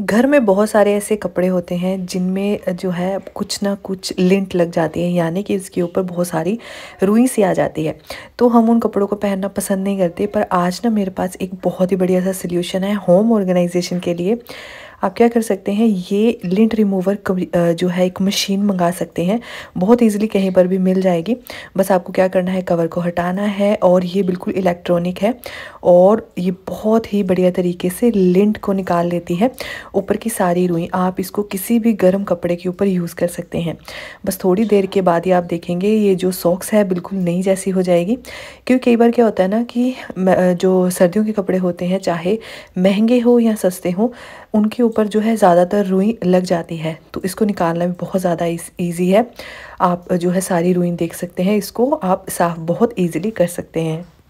घर में बहुत सारे ऐसे कपड़े होते हैं जिनमें जो है कुछ ना कुछ लिंट लग जाती है यानी कि इसके ऊपर बहुत सारी रुई सी आ जाती है तो हम उन कपड़ों को पहनना पसंद नहीं करते पर आज ना मेरे पास एक बहुत ही बढ़िया सा सल्यूशन है होम ऑर्गेनाइजेशन के लिए आप क्या कर सकते हैं ये लिंट रिमूवर जो है एक मशीन मंगा सकते हैं बहुत ईजिली कहीं पर भी मिल जाएगी बस आपको क्या करना है कवर को हटाना है और ये बिल्कुल इलेक्ट्रॉनिक है और ये बहुत ही बढ़िया तरीके से लिंट को निकाल लेती है ऊपर की सारी रुई आप इसको किसी भी गर्म कपड़े के ऊपर यूज़ कर सकते हैं बस थोड़ी देर के बाद ही आप देखेंगे ये जो सॉक्स है बिल्कुल नई जैसी हो जाएगी क्योंकि कई बार क्या होता है ना कि जो सर्दियों के कपड़े होते हैं चाहे महंगे हो या सस्ते हों उनके ऊपर जो है ज़्यादातर रुई लग जाती है तो इसको निकालना भी बहुत ज़्यादा ईजी है आप जो है सारी रुई देख सकते हैं इसको आप साफ़ बहुत ईजिली कर सकते हैं